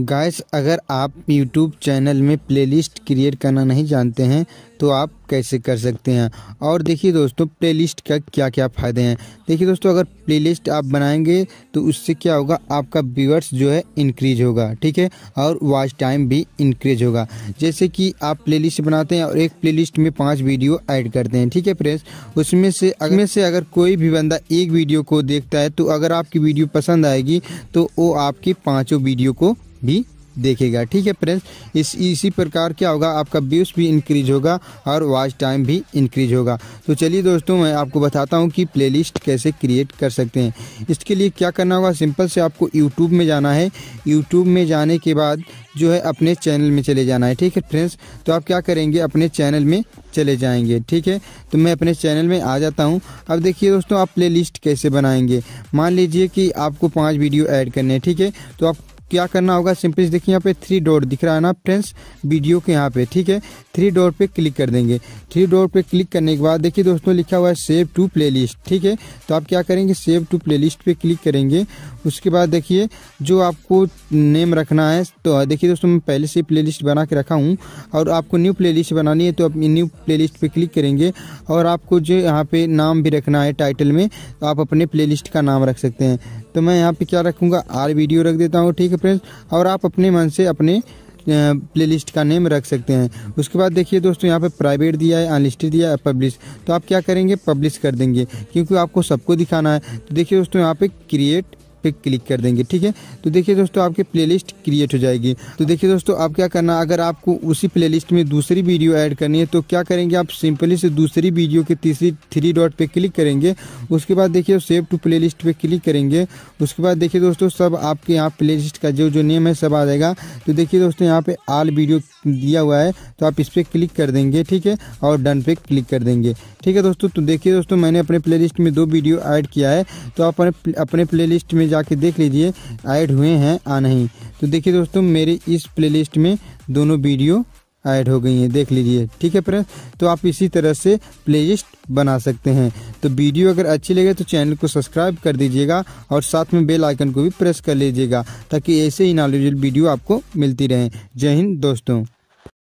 guys अगर आप YouTube channel में प्लेलिस्ट क्रिएट करना नहीं जानते हैं तो आप कैसे कर सकते हैं और देखिए दोस्तों प्लेलिस्ट का क्या क्या फ़ायदे हैं देखिए दोस्तों अगर प्लेलिस्ट आप बनाएंगे तो उससे क्या होगा आपका व्यूअर्स जो है इंक्रीज होगा ठीक है और वॉच टाइम भी इंक्रीज होगा जैसे कि आप प्ले बनाते हैं और एक प्ले में पाँच वीडियो ऐड करते हैं ठीक है फ्रेंड्स उसमें से अगर से अगर कोई भी बंदा एक वीडियो को देखता है तो अगर आपकी वीडियो पसंद आएगी तो वो आपकी पाँचों वीडियो को भी देखेगा ठीक है फ्रेंड्स इस इसी प्रकार क्या होगा आपका व्यूज़ भी इंक्रीज होगा और वॉच टाइम भी इंक्रीज होगा तो चलिए दोस्तों मैं आपको बताता हूँ कि प्लेलिस्ट कैसे क्रिएट कर सकते हैं इसके लिए क्या करना होगा सिंपल से आपको यूट्यूब में जाना है यूट्यूब में जाने के बाद जो है अपने चैनल में चले जाना है ठीक है फ्रेंड्स तो आप क्या करेंगे अपने चैनल में चले जाएंगे ठीक है तो मैं अपने चैनल में आ जाता हूँ अब देखिए दोस्तों आप प्लेलिस्ट कैसे बनाएंगे मान लीजिए कि आपको पाँच वीडियो ऐड करने हैं ठीक है तो आप क्या करना होगा सिंपली देखिए यहाँ पे थ्री डॉट दिख रहा है ना फ्रेंड्स वीडियो के यहाँ पे ठीक है थ्री डॉट पे क्लिक कर देंगे थ्री डॉट पे क्लिक करने के बाद देखिए दोस्तों लिखा हुआ है सेव टू प्लेलिस्ट ठीक है तो आप क्या करेंगे सेव टू प्लेलिस्ट पे क्लिक करेंगे उसके बाद देखिए जो आपको नेम रखना है तो देखिए दोस्तों मैं पहले से लिस्ट बना के रखा हूँ और आपको न्यू प्ले बनानी है तो आप न्यू प्ले लिस्ट क्लिक करेंगे और आपको जो यहाँ पे नाम भी रखना है टाइटल में तो आप अपने प्लेलिस्ट का नाम रख सकते हैं तो मैं यहाँ पे क्या रखूँगा आर वीडियो रख देता हूँ ठीक है फ्रेंड्स और आप अपने मन से अपने प्लेलिस्ट का नेम रख सकते हैं उसके बाद देखिए दोस्तों यहाँ पे प्राइवेट दिया है अनलिस्टेड दिया है पब्लिश तो आप क्या करेंगे पब्लिश कर देंगे क्योंकि आपको सबको दिखाना है तो देखिए दोस्तों यहाँ पे क्रिएट पे क्लिक कर देंगे ठीक है तो देखिए दोस्तों आपके प्लेलिस्ट क्रिएट हो जाएगी तो देखिए दोस्तों आप क्या करना अगर आपको उसी प्लेलिस्ट में दूसरी वीडियो ऐड करनी है तो क्या करेंगे आप सिंपली से दूसरी वीडियो के तीसरी थ्री डॉट पे क्लिक करेंगे उसके बाद देखिए save to play list click करेंगे उसके बाद देखिए दोस्तों सब आपके यहाँ प्ले का जो जो नेम है सब आ जाएगा तो देखिए दोस्तों यहाँ पे आल वीडियो दिया हुआ है तो आप इस पर क्लिक कर देंगे ठीक है और डन पे क्लिक कर देंगे ठीक है दोस्तों तो देखिए दोस्तों मैंने अपने प्लेलिस्ट में दो वीडियो ऐड किया है तो आप अपने प्लेलिस्ट में जाके देख लीजिए ऐड हुए हैं आ नहीं तो देखिए दोस्तों मेरी इस प्लेलिस्ट में दोनों वीडियो ऐड हो गई हैं देख लीजिए ठीक है फ्रेंड्स तो आप इसी तरह से प्लेलिस्ट बना सकते हैं तो वीडियो अगर अच्छी लगे तो चैनल को सब्सक्राइब कर दीजिएगा और साथ में बेल आइकन को भी प्रेस कर लीजिएगा ताकि ऐसे ही नॉलेजेबल वीडियो आपको मिलती रहे जय हिंद दोस्तों